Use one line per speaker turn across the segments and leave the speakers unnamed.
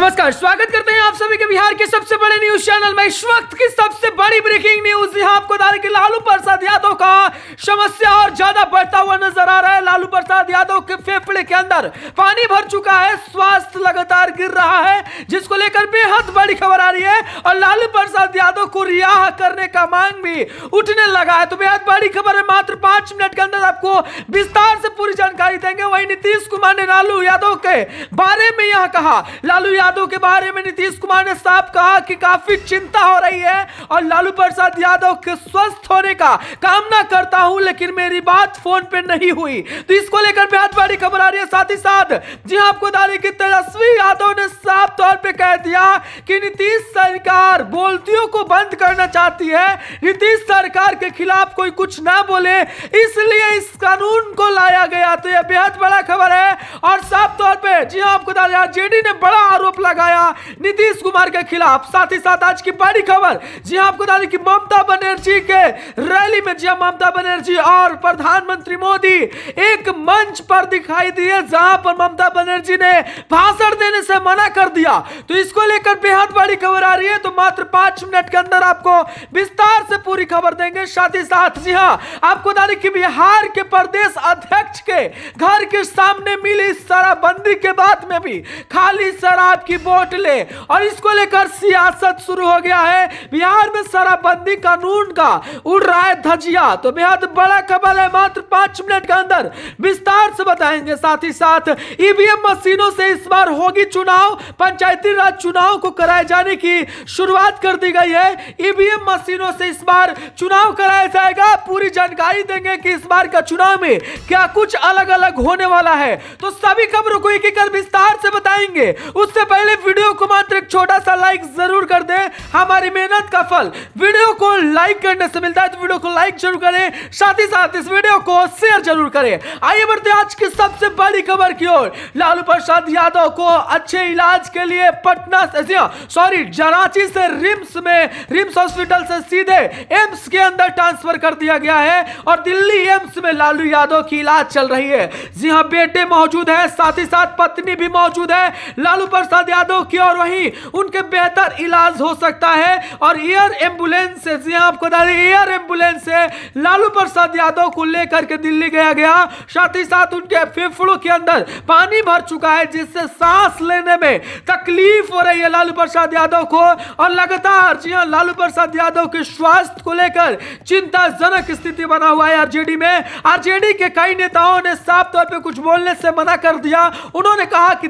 नमस्कार स्वागत करते हैं आप सभी के बिहार के सबसे बड़े न्यूज चैनल में इस वक्त की सबसे बड़ी ब्रेकिंग न्यूज यहाँ आपको बता रहे लालू प्रसाद यादव का समस्या और ज्यादा बढ़ता हुआ नजर आ रहा है लालू प्रसाद यादव के फेफड़े के अंदर पानी भर चुका है स्वास्थ्य लगातार गिर रहा है जिसको लेकर बेहद बड़ी खबर आ रही है और लालू प्रसाद यादव को रिहा करने का मांग भी उठने लगा है तो बेहद बड़ी खबर है मात्र पांच मिनट के अंदर आपको विस्तार से पूरी जानकारी देंगे वही नीतीश कुमार ने लालू यादव के बारे में यह कहा लालू यादव यादव के बारे में नीतीश कुमार ने साफ कहा कि काफी चिंता हो रही है और लालू प्रसाद यादव के स्वस्थ होने का कामना करता हूं लेकिन मेरी बात फोन पे नहीं हुई तो इसको लेकर बेहद बड़ी खबर आ रही है साथ ही साथ जी आपको बता दें कि तेजस्वी यादव ने साफ तौर पर कह दिया कि नीतीश सरकार बोलतियों को बंद करना चाहती है नीतीश सरकार के खिलाफ कोई कुछ ना बोले इसलिए इस कानून को लाया गया तो यह बेहद बड़ा खबर है और साफ तौर पर जी आपको बता दें जेडी ने बड़ा आरोप लगाया नीतीश कुमार के खिलाफ साथ ही साथ आज की बड़ी खबर जी हाँ, आपको बता दें कि ममता बनर्जी के रैली में जी हाँ, ममता बनर्जी और प्रधानमंत्री मोदी एक मंच पर दिखाई दिए जहां पर ममता बनर्जी ने भाषण देने से मना कर दिया तो इसको लेकर बेहद बड़ी खबर आ रही है तो मात्र पांच मिनट के अंदर आपको विस्तार से पूरी खबर देंगे साथ ही साथ जी हाँ आपको बता दें कि बिहार के प्रदेश अध्यक्ष के घर के सामने मिली शराबबंदी के बाद में भी खाली शराब की वोट ले और इसको लेकर सियासत शुरू हो गया है बिहार में शराबबंदी कानून का उड़ रहा है धजिया तो बेहद बड़ा खबर है मात्र पांच मिनट के अंदर विस्तार से बताएंगे साथ ही साथ ईवीएम e मशीनों से इस बार होगी चुनाव पंचायती राज चुनाव को कराए जाने की शुरुआत कर दी गई है ईवीएम e मशीनों से इस बार चुनाव कराया जाएगा पूरी जानकारी देंगे कि इस बार का चुनाव में क्या कुछ अलग अलग होने वाला है तो सभी खबरों को एक एक विस्तार से बताएंगे उससे पहले पहले वीडियो को मात्र एक छोटा सा लाइक जरूर कर दें हमारी मेहनत का फल वीडियो को लाइक करने से मिलता है तो वीडियो को लाइक जरूर करें साथ ही साथ इस वीडियो को शेयर जरूर करें आइए बढ़ते आज की सबसे बड़ी खबर की ओर लालू प्रसाद यादव को अच्छे इलाज के लिए पटना सॉरी जराची हाँ, से रिम्स में रिम्स हॉस्पिटल से सीधे एम्स के अंदर ट्रांसफर कर दिया गया है और दिल्ली एम्स में लालू यादव की इलाज चल रही है जी हाँ बेटे मौजूद है साथ ही साथ पत्नी भी मौजूद है लालू प्रसाद यादव की और वहीं उनके बेहतर इलाज हो सकता है और एयर एम्बुलेंस से आपको बता दें एयर एम्बुलेंस से लालू प्रसाद यादव को लेकर के दिल्ली गया गया साथ ही साथ उनके फेफड़ों के अंदर पानी भर चुका है जिससे सांस लेने में तकलीफ हो रही है लालू प्रसाद यादव को और लगातार जी हाँ लालू प्रसाद यादव के स्वास्थ्य को लेकर चिंताजनक स्थिति बना हुआ है आरजेडी में आरजेडी के कई नेताओं ने साफ तौर पर कुछ बोलने से मना कर दिया उन्होंने कहा कि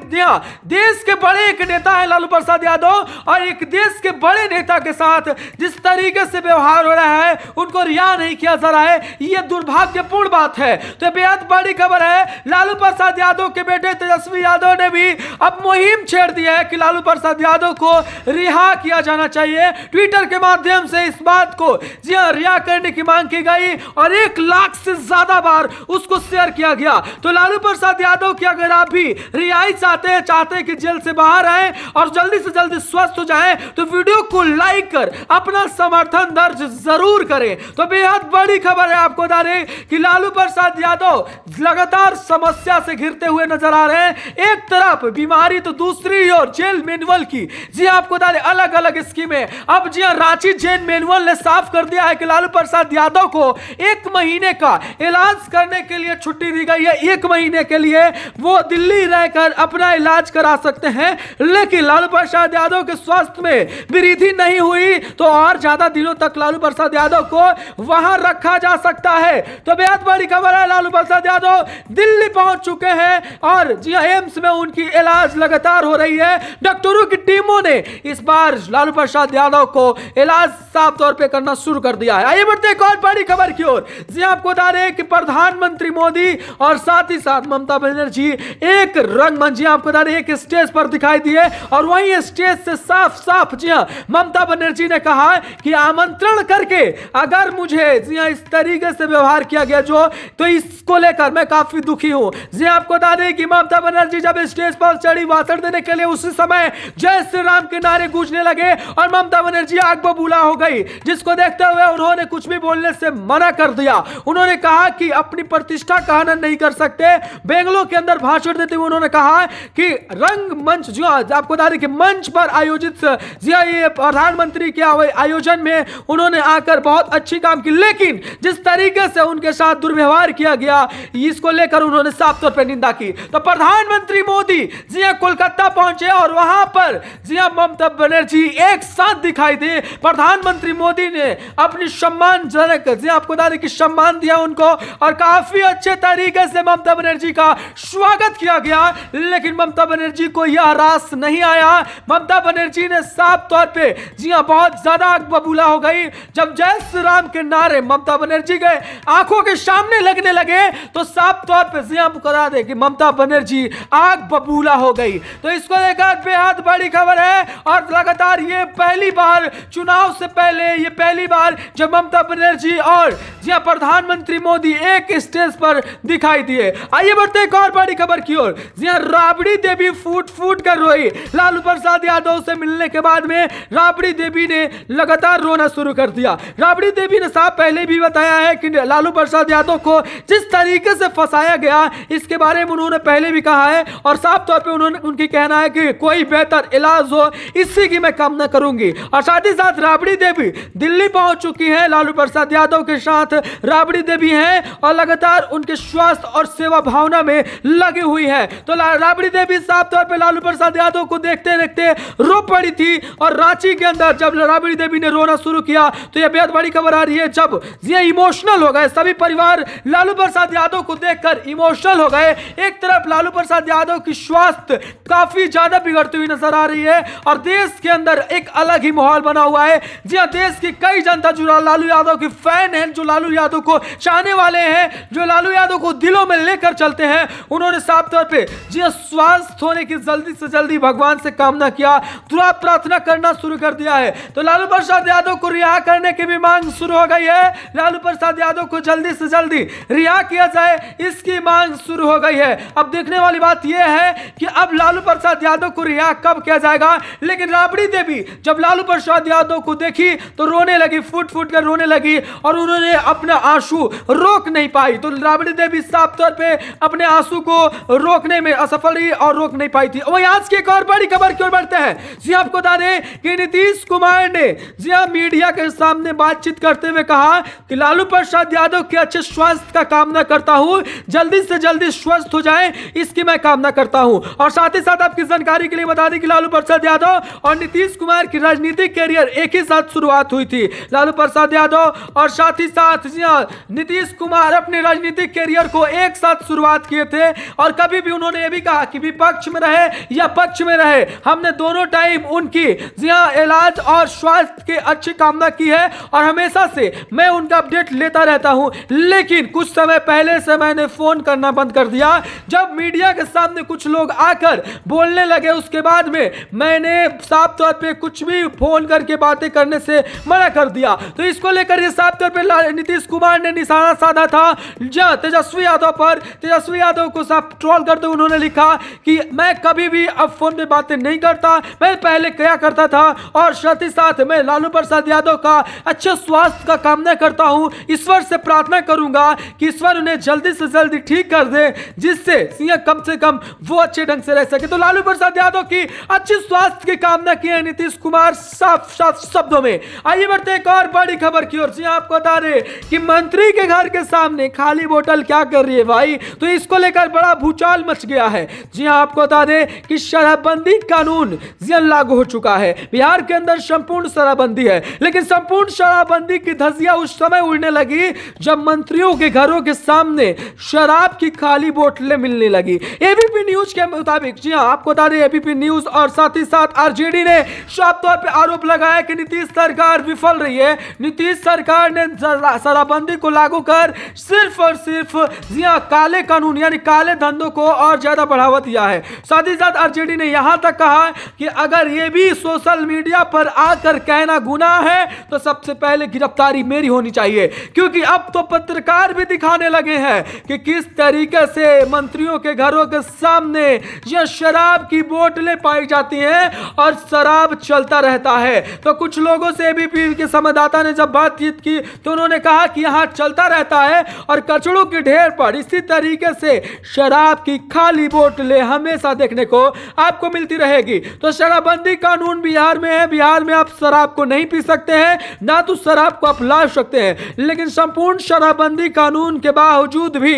देश के बड़े बड़े एक नेता है लालू प्रसाद यादव और एक देश के बड़े नेता के साथ जिस तरीके से व्यवहार हो रहा है उनको रिहा नहीं किया जा रहा है ये दुर्भाग्यपूर्ण बात है तो बेहद बड़ी खबर है लालू प्रसाद यादव के बेटे तेजस्वी यादव ने भी अब मुहिम छेड़ दिया है कि लालू प्रसाद यादव को रिहा किया जाना चाहिए ट्विटर के माध्यम से इस बात को जी हाँ रिहा करने की मांग की गई और एक लाख से ज्यादा बार उसको शेयर किया गया तो लालू प्रसाद यादव की अगर आप भी रिहाई चाहते हैं चाहते हैं कि जेल से बाहर बाहर आए और जल्दी से जल्दी स्वस्थ हो जाए तो वीडियो को लाइक कर अपना समर्थन दर्ज जरूर करें तो बेहद बड़ी खबर है आपको बता दें कि लालू प्रसाद यादव लगातार समस्या से घिरते हुए नजर आ रहे हैं एक तरफ बीमारी तो दूसरी ओर जेल मेनुअल की जी हाँ, आपको बता दें अलग अलग स्कीमें अब जी हाँ, रांची जेल मेनुअल ने साफ कर दिया है कि लालू प्रसाद यादव को एक महीने का इलाज करने के लिए छुट्टी दी गई है एक महीने के लिए वो दिल्ली रहकर अपना इलाज करा सकते हैं लेकिन लालू प्रसाद यादव के स्वास्थ्य में वृद्धि नहीं हुई तो और ज़्यादा दिनों तक लालू प्रसाद यादव को वहां रखा जा सकता है तो बेहद बड़ी खबर है लालू प्रसाद यादव दिल्ली पहुंच चुके हैं और जी एम्स में उनकी इलाज लगातार हो रही है डॉक्टरों की टीमों ने इस बार लालू प्रसाद यादव को इलाज साफ तौर पर करना शुरू कर दिया है आइए बढ़ते एक और बड़ी खबर की ओर जी हाँ, आपको बता रहे कि प्रधानमंत्री मोदी और साथ ही साथ ममता बनर्जी एक रंगमंच जी हाँ, आपको बता रहे हैं एक स्टेज पर दिखा दिखाई दिए और वहीं स्टेज से साफ साफ जी हाँ ममता बनर्जी ने कहा कि आमंत्रण करके अगर मुझे जी हाँ इस तरीके से व्यवहार किया गया जो तो इसको लेकर मैं काफी दुखी हूँ जी आपको बता दें कि ममता बनर्जी जब स्टेज पर चढ़ी भाषण देने के लिए उसी समय जय श्री राम के नारे गूंजने लगे और ममता बनर्जी आग बबूला हो गई जिसको देखते हुए उन्होंने कुछ भी बोलने से मना कर दिया उन्होंने कहा कि अपनी प्रतिष्ठा का आनंद नहीं कर सकते बेंगलोर के अंदर भाषण देते हुए उन्होंने कहा कि रंगमंच जी हाँ आपको बता दें कि मंच पर आयोजित ये प्रधानमंत्री के आयोजन में उन्होंने आकर बहुत अच्छी काम की लेकिन जिस तरीके से उनके साथ दुर्व्यवहार किया गया इसको लेकर उन्होंने साफ तौर पर निंदा की तो प्रधानमंत्री मोदी जी हाँ कोलकाता पहुंचे और वहां पर जी हाँ ममता बनर्जी एक साथ दिखाई दे प्रधानमंत्री मोदी ने अपनी सम्मानजनक जी हाँ, आपको बता दें कि सम्मान दिया उनको और काफी अच्छे तरीके से ममता बनर्जी का स्वागत किया गया लेकिन ममता बनर्जी को यह पास नहीं आया ममता बनर्जी ने साफ तौर पे जी हाँ बहुत ज्यादा आग बबूला हो गई जब जय श्री राम के नारे ममता बनर्जी के आंखों के सामने लगने लगे तो साफ तौर पे जी हम बता दे कि ममता बनर्जी आग बबूला हो गई तो इसको लेकर बेहद बड़ी खबर है और लगातार ये पहली बार चुनाव से पहले ये पहली बार जब ममता बनर्जी और जी हाँ प्रधानमंत्री मोदी एक स्टेज पर दिखाई दिए आइए बढ़ते एक और बड़ी खबर की ओर जी हाँ राबड़ी देवी फूट फूट कर रोई लालू प्रसाद यादव से मिलने के बाद में राबड़ी देवी ने लगातार रोना शुरू कर दिया राबड़ी देवी ने साहब पहले भी बताया है कि लालू प्रसाद यादव को जिस तरीके से फंसाया गया इसके बारे में उन्होंने पहले भी कहा है और साफ तौर पर उन्होंने उनकी कहना है कि कोई बेहतर इलाज हो इसी की मैं कामना करूंगी और साथ ही साथ राबड़ी देवी दिल्ली पहुंच चुकी है लालू प्रसाद यादव के साथ राबड़ी देवी हैं और लगातार उनके स्वास्थ्य और सेवा भावना में लगी हुई है तो राबड़ी देवी साफ तौर पर लालू प्रसाद केदारनाथ यादव को देखते देखते रो पड़ी थी और रांची के अंदर जब राबड़ी देवी ने रोना शुरू किया तो यह बेहद बड़ी खबर आ रही है जब ये इमोशनल हो गए सभी परिवार लालू प्रसाद यादव को देखकर इमोशनल हो गए एक तरफ लालू प्रसाद यादव की स्वास्थ्य काफी ज्यादा बिगड़ती हुई नजर आ रही है और देश के अंदर एक अलग ही माहौल बना हुआ है जी हाँ देश की कई जनता जो लालू यादव की फैन है जो लालू यादव को चाहने वाले हैं जो लालू यादव को दिलों में लेकर चलते हैं उन्होंने साफ तौर पर जी स्वास्थ्य होने की जल्दी से जल्दी जल्दी भगवान से कामना किया दुआ प्रार्थना करना शुरू कर दिया है तो लालू प्रसाद यादव को रिहा करने की भी मांग शुरू हो गई है लालू प्रसाद यादव को जल्दी से जल्दी रिहा किया जाए इसकी मांग शुरू हो गई है अब देखने वाली बात यह है कि अब लालू प्रसाद यादव को रिहा कब किया जाएगा लेकिन राबड़ी देवी जब लालू प्रसाद यादव को देखी तो रोने लगी फूट फूट कर रोने लगी और उन्होंने अपना आंसू रोक नहीं पाई तो राबड़ी देवी साफ तौर पर अपने आंसू को रोकने में असफल रही और रोक नहीं पाई थी वही आज की एक और बड़ी खबर क्यों बढ़ते हैं जी हाँ, आपको बता दें कि नीतीश कुमार ने जी हाँ मीडिया के सामने बातचीत करते हुए कहा कि लालू प्रसाद यादव के अच्छे स्वास्थ्य का कामना करता हूँ जल्दी से जल्दी स्वस्थ हो जाए इसकी मैं कामना करता हूँ और साथ ही साथ आपकी जानकारी के लिए बता दें कि लालू प्रसाद यादव और नीतीश कुमार की राजनीतिक कैरियर एक ही साथ शुरुआत हुई थी लालू प्रसाद यादव और साथ ही साथ जी हाँ नीतीश कुमार अपने राजनीतिक कैरियर को एक साथ शुरुआत किए थे और कभी भी उन्होंने ये भी कहा कि विपक्ष में रहे या पक्ष में रहे हमने दोनों टाइम उनकी यहाँ इलाज और स्वास्थ्य की अच्छी कामना की है और हमेशा से मैं उनका अपडेट लेता रहता हूँ लेकिन कुछ समय पहले से मैंने फ़ोन करना बंद कर दिया जब मीडिया के सामने कुछ लोग आकर बोलने लगे उसके बाद में मैंने साफ तौर पर कुछ भी फ़ोन करके बातें करने से मना कर दिया तो इसको लेकर ये साफ तौर पर नीतीश कुमार ने निशाना साधा था जहाँ तेजस्वी यादव पर तेजस्वी यादव को साफ ट्रोल करते हुए उन्होंने लिखा कि मैं कभी भी अब फोन में बातें नहीं करता मैं पहले क्या करता था और साथ ही साथ मैं लालू प्रसाद यादव का अच्छे स्वास्थ्य का कामना करता हूँ ईश्वर से प्रार्थना करूंगा कि ईश्वर उन्हें जल्दी से जल्दी ठीक कर दे जिससे सिंह कम से कम वो अच्छे ढंग से रह सके तो लालू प्रसाद यादव की अच्छे स्वास्थ्य की कामना की है नीतीश कुमार साफ साफ शब्दों में आइए बढ़ते एक और बड़ी खबर की ओर जी आपको बता रहे कि मंत्री के घर के सामने खाली बोतल क्या कर रही है भाई तो इसको लेकर बड़ा भूचाल मच गया है जी हाँ आपको बता दें कि शराबबंदी कानून लागू हो चुका है बिहार के अंदर संपूर्ण शराबबंदी है लेकिन संपूर्ण शराबबंदी की धजिया उस समय उड़ने लगी जब मंत्रियों के घरों के सामने शराब की खाली बोतलें मिलने लगी एबीपी न्यूज के मुताबिक जी हाँ आपको बता दें एबीपी न्यूज और साथ ही साथ आरजेडी ने साफ तौर पर आरोप लगाया कि नीतीश सरकार विफल रही है नीतीश सरकार ने शराबबंदी को लागू कर सिर्फ और सिर्फ जी हाँ काले कानून यानी काले धंधों को और ज्यादा बढ़ावा दिया है साथ ही साथ आरजेडी आरजेडी ने यहां तक कहा कि अगर ये भी सोशल मीडिया पर आकर कहना गुना है तो सबसे पहले गिरफ्तारी मेरी होनी चाहिए क्योंकि अब तो पत्रकार भी दिखाने लगे हैं कि किस तरीके से मंत्रियों के घरों के सामने यह शराब की बोतलें पाई जाती हैं और शराब चलता रहता है तो कुछ लोगों से एबीपी के संवाददाता ने जब बातचीत की तो उन्होंने कहा कि यहाँ चलता रहता है और कचड़ों के ढेर पर इसी तरीके से शराब की खाली बोतलें हमेशा देखने को आपको मिलती रहेगी तो शराबबंदी कानून बिहार में है बिहार में आप शराब को नहीं पी सकते हैं ना तो शराब को आप ला सकते हैं लेकिन संपूर्ण शराबबंदी कानून के बावजूद भी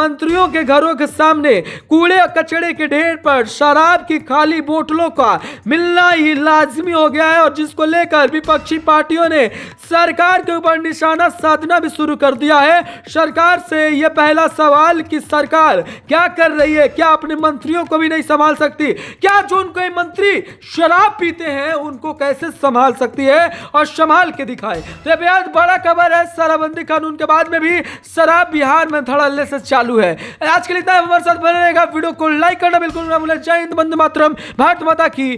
मंत्रियों के घरों के सामने कूड़े कचड़े के ढेर पर शराब की खाली बोतलों का मिलना ही लाजमी हो गया है और जिसको लेकर विपक्षी पार्टियों ने सरकार के ऊपर निशाना साधना भी शुरू कर दिया है सरकार से यह पहला सवाल कि सरकार क्या कर रही है क्या अपने मंत्रियों को भी नहीं संभाल सकती क्या जो उनके मंत्री शराब पीते हैं उनको कैसे संभाल सकती है और संभाल के दिखाए तो बेहद बड़ा खबर है शराबबंदी कानून के बाद में भी शराब बिहार में धड़ल्ले से चालू है आज के लिए हमारे साथ बने रहेगा वीडियो को लाइक करना बिल्कुल ना भूलें जय हिंद बंद मातरम भारत माता की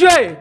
जय